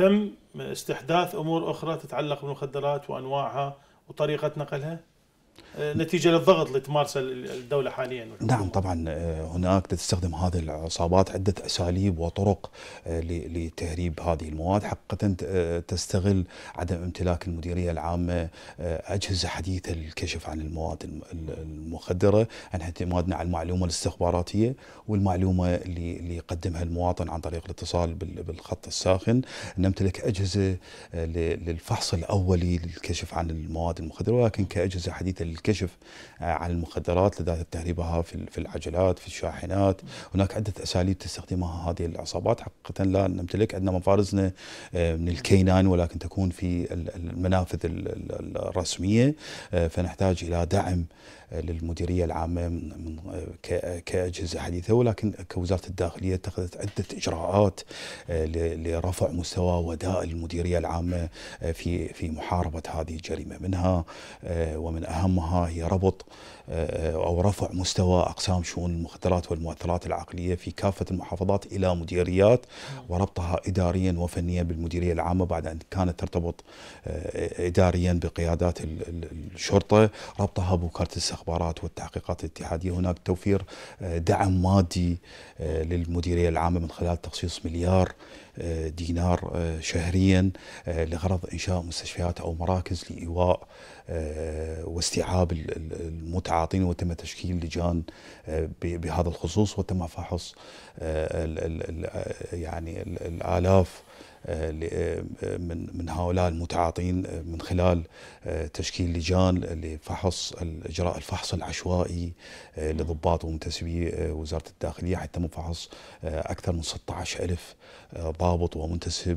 تم استحداث امور اخرى تتعلق بالمخدرات وانواعها وطريقه نقلها؟ آه، نتيجه للضغط اللي تمارسه الدوله حاليا نعم طبعا آه، هناك تستخدم هذه العصابات عده اساليب وطرق آه، لتهريب هذه المواد حقيقه تستغل عدم امتلاك المديريه العامه اجهزه حديثه للكشف عن المواد المخدره عن اعتمادنا على المعلومه الاستخباراتيه والمعلومه اللي يقدمها المواطن عن طريق الاتصال بالخط الساخن نمتلك اجهزه للفحص الاولي للكشف عن المواد المخدره ولكن كاجهزه حديثه الكشف آه، عن المخدرات لذات تهريبها في العجلات في الشاحنات هناك عدة أساليب تستخدمها هذه العصابات حقيقة لا نمتلك عندنا مفارزنا آه، من الكينان ولكن تكون في المنافذ الرسمية آه، فنحتاج إلى دعم للمديرية العامة كأجهزة حديثة ولكن كوزارة الداخلية اتخذت عدة إجراءات لرفع مستوى وداء المديرية العامة في في محاربة هذه الجريمة منها ومن أهم أهمها هي ربط آه، أو رفع مستوى أقسام شؤون المخدرات والمؤثرات العقلية في كافة المحافظات إلى مديريات وربطها إداريا وفنيا بالمديرية العامة بعد أن كانت ترتبط آه، إداريا بقيادات الشرطة ربطها بوكالة الاستخبارات والتحقيقات الاتحادية هناك توفير آه، دعم مادي للمديرية العامة من خلال تخصيص مليار آه، دينار آه، شهريا آه، لغرض إنشاء مستشفيات أو مراكز لإيواء واستيعاب المتعاطين وتم تشكيل لجان بهذا الخصوص وتم فحص يعني الآلاف آه، آه، من من هؤلاء المتعاطين آه، من خلال تشكيل لجان لفحص اجراء الفحص العشوائي لضباط ومنتسبي وزاره الداخليه حتم فحص اكثر من 16 ألف ضابط ومنتسب